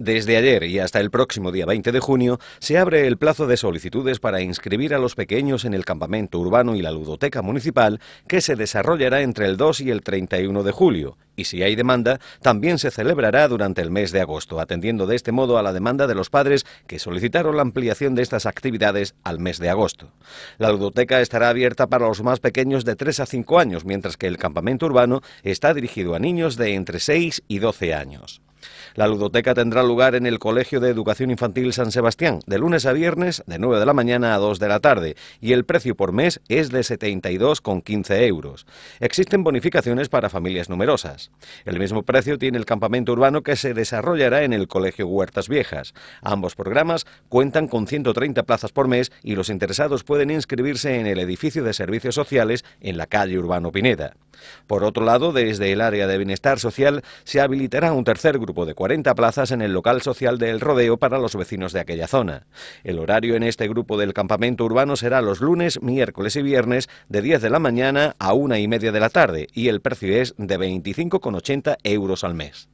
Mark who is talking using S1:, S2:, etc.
S1: Desde ayer y hasta el próximo día 20 de junio se abre el plazo de solicitudes para inscribir a los pequeños en el campamento urbano y la ludoteca municipal que se desarrollará entre el 2 y el 31 de julio y si hay demanda también se celebrará durante el mes de agosto, atendiendo de este modo a la demanda de los padres que solicitaron la ampliación de estas actividades al mes de agosto. La ludoteca estará abierta para los más pequeños de 3 a 5 años, mientras que el campamento urbano está dirigido a niños de entre 6 y 12 años. La ludoteca tendrá lugar en el Colegio de Educación Infantil San Sebastián, de lunes a viernes, de 9 de la mañana a 2 de la tarde, y el precio por mes es de 72,15 euros. Existen bonificaciones para familias numerosas. El mismo precio tiene el campamento urbano que se desarrollará en el Colegio Huertas Viejas. Ambos programas cuentan con 130 plazas por mes y los interesados pueden inscribirse en el edificio de servicios sociales en la calle Urbano Pineda. Por otro lado, desde el área de bienestar social se habilitará un tercer grupo de 40 plazas en el local social del Rodeo para los vecinos de aquella zona. El horario en este grupo del campamento urbano será los lunes, miércoles y viernes de 10 de la mañana a una y media de la tarde y el precio es de 25,80 euros al mes.